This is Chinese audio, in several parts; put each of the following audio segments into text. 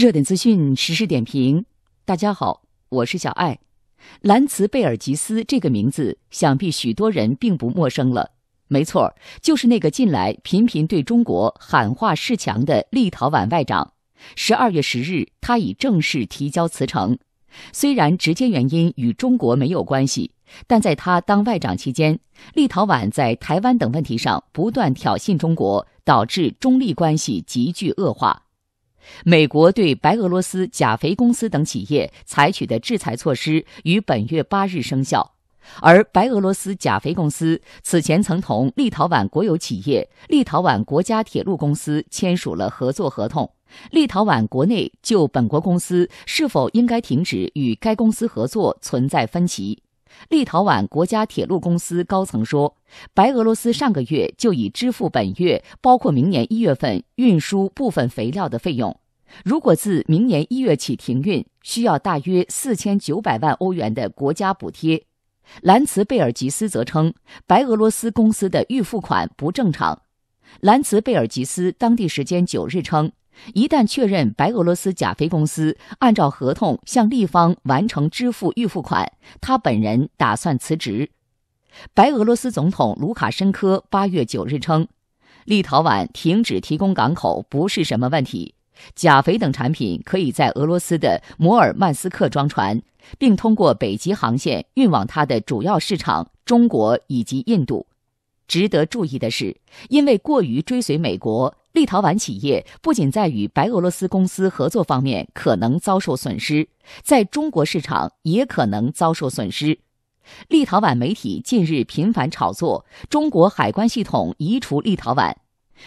热点资讯实时点评，大家好，我是小艾。兰茨贝尔吉斯这个名字，想必许多人并不陌生了。没错，就是那个近来频频对中国喊话示强的立陶宛外长。十二月十日，他已正式提交辞呈。虽然直接原因与中国没有关系，但在他当外长期间，立陶宛在台湾等问题上不断挑衅中国，导致中立关系急剧恶化。美国对白俄罗斯钾肥公司等企业采取的制裁措施于本月八日生效，而白俄罗斯钾肥公司此前曾同立陶宛国有企业立陶宛国家铁路公司签署了合作合同。立陶宛国内就本国公司是否应该停止与该公司合作存在分歧。立陶宛国家铁路公司高层说，白俄罗斯上个月就已支付本月，包括明年一月份运输部分肥料的费用。如果自明年一月起停运，需要大约四千九百万欧元的国家补贴。兰茨贝尔吉斯则称，白俄罗斯公司的预付款不正常。兰茨贝尔吉斯当地时间九日称。一旦确认白俄罗斯钾肥公司按照合同向立方完成支付预付款，他本人打算辞职。白俄罗斯总统卢卡申科八月九日称，立陶宛停止提供港口不是什么问题。钾肥等产品可以在俄罗斯的摩尔曼斯克装船，并通过北极航线运往它的主要市场中国以及印度。值得注意的是，因为过于追随美国。立陶宛企业不仅在与白俄罗斯公司合作方面可能遭受损失，在中国市场也可能遭受损失。立陶宛媒体近日频繁炒作中国海关系统移除立陶宛。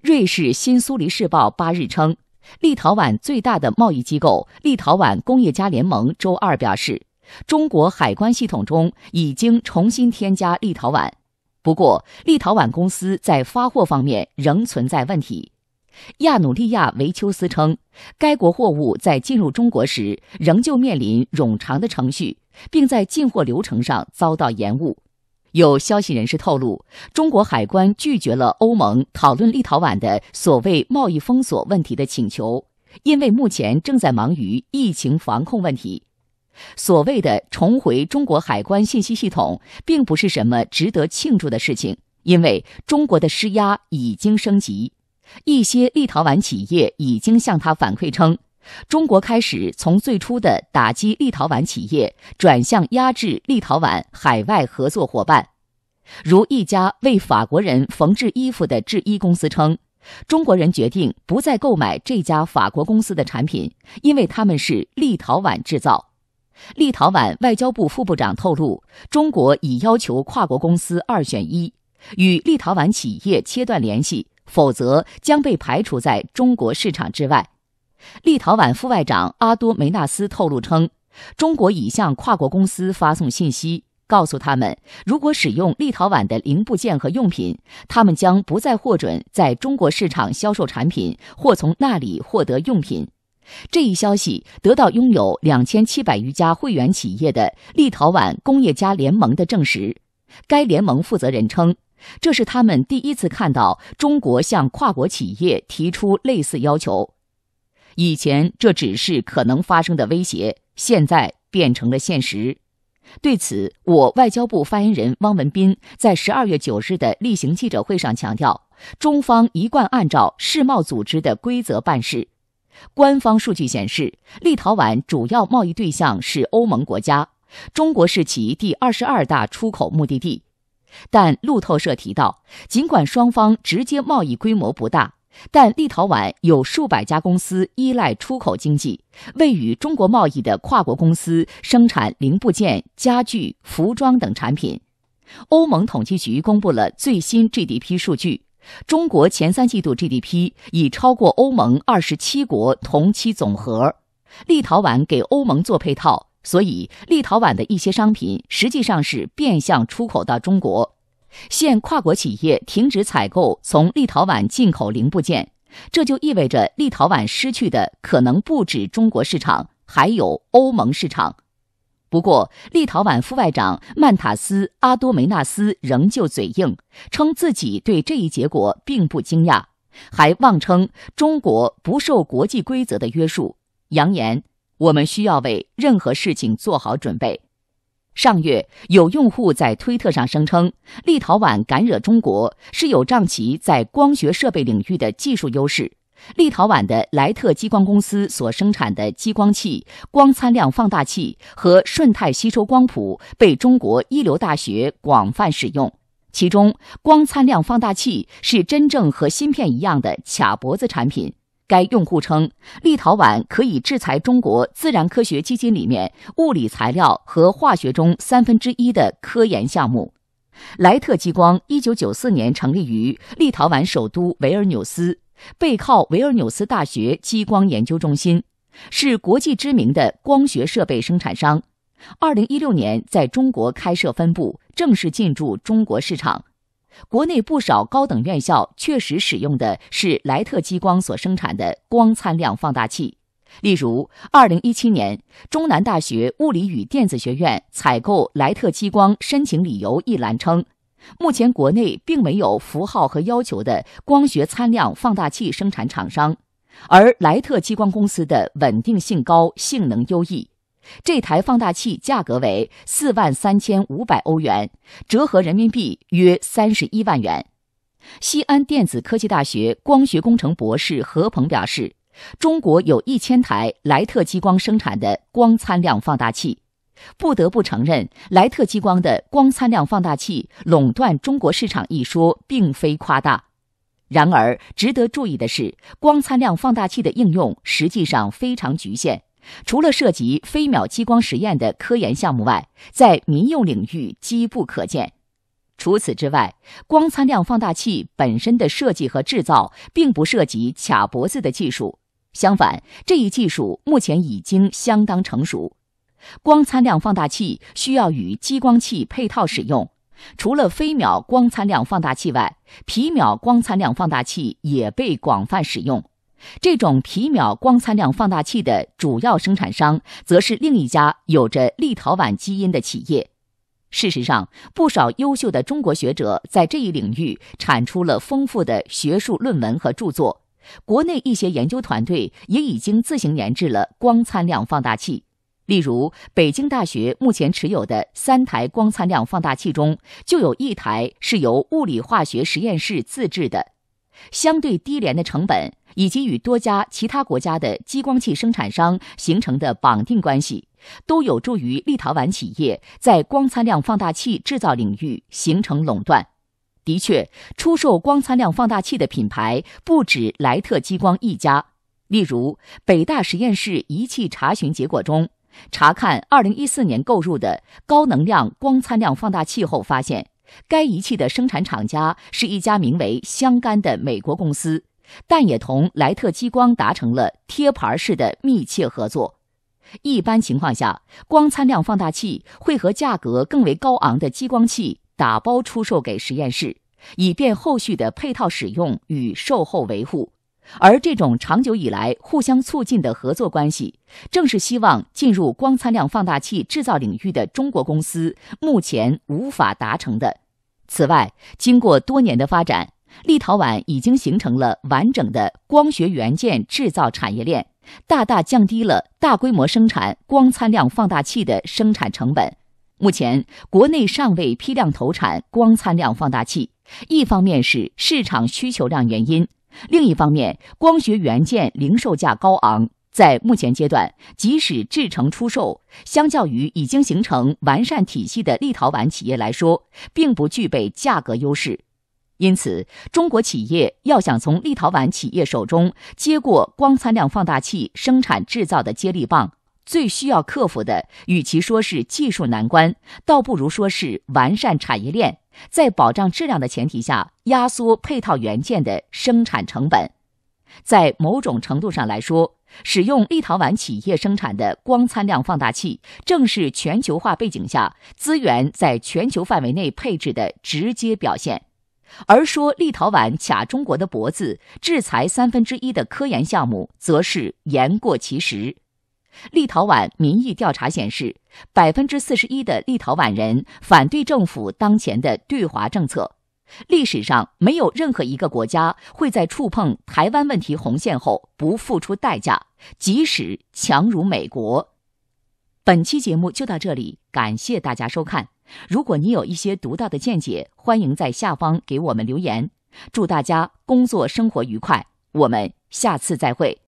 瑞士《新苏黎世报》八日称，立陶宛最大的贸易机构立陶宛工业家联盟周二表示，中国海关系统中已经重新添加立陶宛，不过立陶宛公司在发货方面仍存在问题。亚努利亚维丘斯称，该国货物在进入中国时仍旧面临冗长的程序，并在进货流程上遭到延误。有消息人士透露，中国海关拒绝了欧盟讨论立陶宛的所谓贸易封锁问题的请求，因为目前正在忙于疫情防控问题。所谓的重回中国海关信息系统，并不是什么值得庆祝的事情，因为中国的施压已经升级。一些立陶宛企业已经向他反馈称，中国开始从最初的打击立陶宛企业，转向压制立陶宛海外合作伙伴。如一家为法国人缝制衣服的制衣公司称，中国人决定不再购买这家法国公司的产品，因为他们是立陶宛制造。立陶宛外交部副部长透露，中国已要求跨国公司二选一，与立陶宛企业切断联系。否则将被排除在中国市场之外。立陶宛副外长阿多梅纳斯透露称，中国已向跨国公司发送信息，告诉他们，如果使用立陶宛的零部件和用品，他们将不再获准在中国市场销售产品或从那里获得用品。这一消息得到拥有两千七百余家会员企业的立陶宛工业家联盟的证实。该联盟负责人称。这是他们第一次看到中国向跨国企业提出类似要求。以前这只是可能发生的威胁，现在变成了现实。对此，我外交部发言人汪文斌在十二月九日的例行记者会上强调，中方一贯按照世贸组织的规则办事。官方数据显示，立陶宛主要贸易对象是欧盟国家，中国是其第二十二大出口目的地。但路透社提到，尽管双方直接贸易规模不大，但立陶宛有数百家公司依赖出口经济，为与中国贸易的跨国公司生产零部件、家具、服装等产品。欧盟统计局公布了最新 GDP 数据，中国前三季度 GDP 已超过欧盟二十七国同期总和，立陶宛给欧盟做配套。所以，立陶宛的一些商品实际上是变相出口到中国。现跨国企业停止采购从立陶宛进口零部件，这就意味着立陶宛失去的可能不止中国市场，还有欧盟市场。不过，立陶宛副外长曼塔斯·阿多梅纳斯仍旧嘴硬，称自己对这一结果并不惊讶，还妄称中国不受国际规则的约束，扬言。我们需要为任何事情做好准备。上月，有用户在推特上声称，立陶宛敢惹中国是有仗其在光学设备领域的技术优势。立陶宛的莱特激光公司所生产的激光器、光参量放大器和顺态吸收光谱被中国一流大学广泛使用，其中光参量放大器是真正和芯片一样的卡脖子产品。该用户称，立陶宛可以制裁中国自然科学基金里面物理材料和化学中三分之一的科研项目。莱特激光一九九四年成立于立陶宛首都维尔纽斯，背靠维尔纽斯大学激光研究中心，是国际知名的光学设备生产商。二零一六年在中国开设分部，正式进驻中国市场。国内不少高等院校确实使用的是莱特激光所生产的光参量放大器，例如，二零一七年中南大学物理与电子学院采购莱特激光申请理由一栏称，目前国内并没有符号和要求的光学参量放大器生产厂商，而莱特激光公司的稳定性高，性能优异。这台放大器价格为四万三千五百欧元，折合人民币约三十一万元。西安电子科技大学光学工程博士何鹏表示：“中国有一千台莱特激光生产的光参量放大器，不得不承认，莱特激光的光参量放大器垄断中国市场一说并非夸大。然而，值得注意的是，光参量放大器的应用实际上非常局限。”除了涉及飞秒激光实验的科研项目外，在民用领域几不可见。除此之外，光参量放大器本身的设计和制造并不涉及卡脖子的技术。相反，这一技术目前已经相当成熟。光参量放大器需要与激光器配套使用。除了飞秒光参量放大器外，皮秒光参量放大器也被广泛使用。这种皮秒光参量放大器的主要生产商，则是另一家有着立陶宛基因的企业。事实上，不少优秀的中国学者在这一领域产出了丰富的学术论文和著作。国内一些研究团队也已经自行研制了光参量放大器。例如，北京大学目前持有的三台光参量放大器中，就有一台是由物理化学实验室自制的。相对低廉的成本，以及与多家其他国家的激光器生产商形成的绑定关系，都有助于立陶宛企业在光参量放大器制造领域形成垄断。的确，出售光参量放大器的品牌不止莱特激光一家。例如，北大实验室仪器查询结果中，查看2014年购入的高能量光参量放大器后发现。该仪器的生产厂家是一家名为相干的美国公司，但也同莱特激光达成了贴牌式的密切合作。一般情况下，光参量放大器会和价格更为高昂的激光器打包出售给实验室，以便后续的配套使用与售后维护。而这种长久以来互相促进的合作关系，正是希望进入光参量放大器制造领域的中国公司目前无法达成的。此外，经过多年的发展，立陶宛已经形成了完整的光学元件制造产业链，大大降低了大规模生产光参量放大器的生产成本。目前，国内尚未批量投产光参量放大器，一方面是市场需求量原因，另一方面光学元件零售价高昂。在目前阶段，即使制成出售，相较于已经形成完善体系的立陶宛企业来说，并不具备价格优势。因此，中国企业要想从立陶宛企业手中接过光参量放大器生产制造的接力棒，最需要克服的，与其说是技术难关，倒不如说是完善产业链，在保障质量的前提下，压缩配套元件的生产成本。在某种程度上来说，使用立陶宛企业生产的光参量放大器，正是全球化背景下资源在全球范围内配置的直接表现。而说立陶宛卡中国的脖子、制裁三分之一的科研项目，则是言过其实。立陶宛民意调查显示，百分之四十一的立陶宛人反对政府当前的对华政策。历史上没有任何一个国家会在触碰台湾问题红线后不付出代价，即使强如美国。本期节目就到这里，感谢大家收看。如果你有一些独到的见解，欢迎在下方给我们留言。祝大家工作生活愉快，我们下次再会。